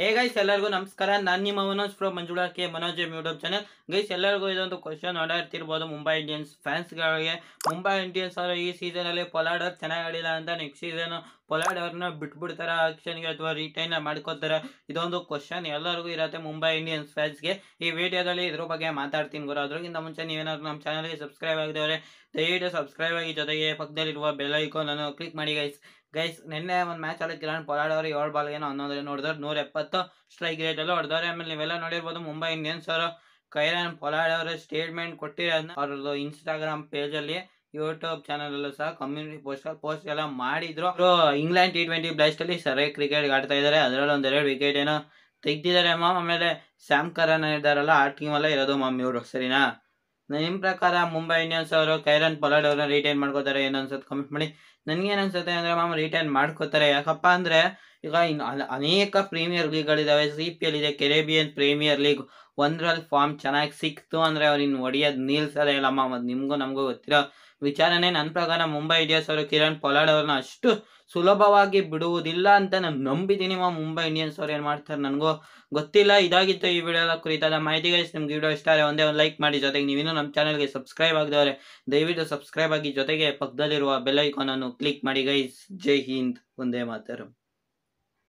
hey guys ಎಲ್ಲರಿಗೂ ನಮಸ್ಕಾರ ನಾನು ನಿಮ್ಮ ಮನೋಜ್ ಪ್ರೋ Manjula K Manoj YouTube channel guys ಎಲ್ಲರಿಗೂ ಇದೊಂದು ಕ್ವಶನ್ ಆಡಾಡ್ತಿರ್ಬೋದು ಮುಂಬೈ ಇಂಡಿಯನ್ಸ್ ಫ್ಯಾನ್ಸ್ಗಳಿಗೆ ಮುಂಬೈ ಇಂಡಿಯನ್ಸ್ ಅವರು ಈ ಸೀಸನಲ್ಲಿ ಪೊಲಾಡ್ ಅವ್ರು ಚೆನ್ನಾಗಿ ಆಡಿಲ್ಲ ಅಂತ ನೆಕ್ಸ್ಟ್ ಸೀಸನ್ ಪೊಲಾಡ್ ಅವ್ರನ್ನ ಬಿಟ್ಬಿಡ್ತಾರೆ ಆಕ್ಷನ್ಗೆ ಅಥವಾ ರಿಟೈನ್ ಮಾಡ್ಕೋತಾರೆ ಇದೊಂದು ಕ್ವಶನ್ ಎಲ್ಲರಿಗೂ ಇರುತ್ತೆ ಮುಂಬೈ ಇಂಡಿಯನ್ಸ್ ಫ್ಯಾನ್ಸ್ಗೆ ಈ ವಿಡಿಯೋದಲ್ಲಿ ಇದ್ರ ಬಗ್ಗೆ ಮಾತಾಡ್ತೀನಿ ಗುರು ಅದ್ರಿಗಿಂತ ಮುಂಚೆ ನೀವೇನಾದ್ರು ನಮ್ಮ ಚಾನಲ್ಗೆ ಸಬ್ಸ್ಕ್ರೈಬ್ ಆಗಿದ್ರೆ ದಯವಿಟ್ಟು ಸಬ್ಸ್ಕ್ರೈಬ್ ಆಗಿ ಜೊತೆಗೆ ಪಕ್ಕದಲ್ಲಿರುವ ಬೆಲ್ ಅನ್ನು ಕ್ಲಿಕ್ ಮಾಡಿ ಗೈಸ್ ಗೈಸ್ ನಿನ್ನೆ ಒಂದು ಮ್ಯಾಚ್ ಅಲ್ಲಿ ಇರಾನ್ ಪೊಲಾಡ್ ಅವರು ಏಳು ಬಾಲ್ ಏನೋ ಹನ್ನೊಂದು ನೋಡಿದ್ರೆ ನೂರ ಎಪ್ಪತ್ತು ಸ್ಟ್ರೈಕ್ ರೇಟ್ ರೇಟಲ್ಲಿ ಹೊಡೆದವ್ರೆ ಆಮೇಲೆ ನೀವೆಲ್ಲ ನೋಡಿರ್ಬೋದು ಮುಂಬೈ ಇಂಡಿಯನ್ಸ್ ಅವರು ಕೈರಾನ್ ಪೊಲಾಡ್ ಅವರ ಸ್ಟೇಟ್ಮೆಂಟ್ ಕೊಟ್ಟಿರೋದನ್ನ ಅವ್ರದ್ದು ಇನ್ಸ್ಟಾಗ್ರಾಮ್ ಪೇಜಲ್ಲಿ ಯೂಟ್ಯೂಬ್ ಚಾನಲ್ ಅಲ್ಲೂ ಸಹ ಕಮ್ಯುನಿಟಿ ಪೋಸ್ಟ್ ಪೋಸ್ಟ್ ಎಲ್ಲ ಮಾಡಿದ್ರು ಇಂಗ್ಲೆಂಡ್ ಟಿ ಟ್ವೆಂಟಿ ಬ್ಲಾಸ್ಟ್ ಅಲ್ಲಿ ಸರಿ ಕ್ರಿಕೆಟ್ ಆಡ್ತಾ ಇದ್ದಾರೆ ಅದರಲ್ಲಿ ಒಂದೆರಡು ವಿಕೆಟ್ ಏನೋ ತೆಗ್ದಿದ್ದಾರೆ ಮಾಮ್ ಆಮೇಲೆ ಸ್ಯಾಮ್ ಕರನ್ ಇದ್ದಾರಲ್ಲ ಆ ಎಲ್ಲ ಇರೋದು ಮಾಮ್ ಇವರು ಸರಿನಾ ನಿಮ್ಮ ಪ್ರಕಾರ ಮುಂಬೈ ಇಂಡಿಯನ್ಸ್ ಅವರು ಕೈರನ್ ಪೊಲಾಡ್ ಅವ್ರನ್ನ ರಿಟೈನ್ ಮಾಡ್ಕೋತಾರೆ ಏನನ್ಸುತ್ತೆ ಅನ್ಸುತ್ತೆ ಕಮೆಂಟ್ ಮಾಡಿ ನನಗೇನು ಅನ್ಸುತ್ತೆ ಅಂದ್ರೆ ಮಾಮ ರಿಟೈನ್ ಮಾಡ್ಕೋತಾರೆ ಯಾಕಪ್ಪ ಅಂದ್ರೆ ಈಗ ಅನೇಕ ಪ್ರೀಮಿಯರ್ ಲೀಗ್ಗಳಿದ್ದಾವೆ ಸಿ ಪಿ ಎಲ್ ಇದೆ ಕೆರೇಬಿಯನ್ ಪ್ರೀಮಿಯರ್ ಲೀಗ್ ಒಂದ್ರಲ್ಲಿ ಫಾರ್ಮ್ ಚೆನ್ನಾಗಿ ಸಿಕ್ತು ಅಂದರೆ ಅವ್ರು ಇನ್ನು ಹೊಡಿಯೋದು ನಿಲ್ಸೋದೇ ಇಲ್ಲಮ್ಮ ಮತ್ತು ನಿಮಗೂ ನಮಗೂ ಗೊತ್ತಿರೋ ವಿಚಾರನೇ ನನ್ನ ಪ್ರಕಾರ ಮುಂಬೈ ಇಂಡಿಯನ್ಸ್ ಅವರು ಕಿರಣ್ ಪೊಲಾಡ್ ಅವ್ರನ್ನ ಅಷ್ಟು ಸುಲಭವಾಗಿ ಬಿಡುವುದಿಲ್ಲ ಅಂತ ನಾನು ನಂಬಿದ್ದೀನಿ ಮಾ ಮುಂಬೈ ಇಂಡಿಯನ್ಸ್ ಅವ್ರು ಏನು ಮಾಡ್ತಾರೆ ನನಗೂ ಗೊತ್ತಿಲ್ಲ ಇದಾಗಿತ್ತು ಈ ವಿಡಿಯೋದ ಕುರಿತಾದ ಮಾಹಿತಿ ಗೈಸ್ ನಿಮ್ಗೆ ವಿಡಿಯೋ ಇಷ್ಟ ಆದರೆ ಒಂದೇ ಒಂದು ಲೈಕ್ ಮಾಡಿ ಜೊತೆಗೆ ನೀವಿನ್ನೂ ನಮ್ಮ ಚಾನಲ್ಗೆ ಸಬ್ಸ್ಕ್ರೈಬ್ ಆಗಿದವ್ರೆ ದಯವಿಟ್ಟು ಸಬ್ಸ್ಕ್ರೈಬ್ ಆಗಿ ಜೊತೆಗೆ ಪಕ್ಕದಲ್ಲಿರುವ ಬೆಲ್ ಐಕಾನನ್ನು ಕ್ಲಿಕ್ ಮಾಡಿ ಗೈಸ್ ಜೈ ಹಿಂದ್ ಒಂದೇ ಮಾತರು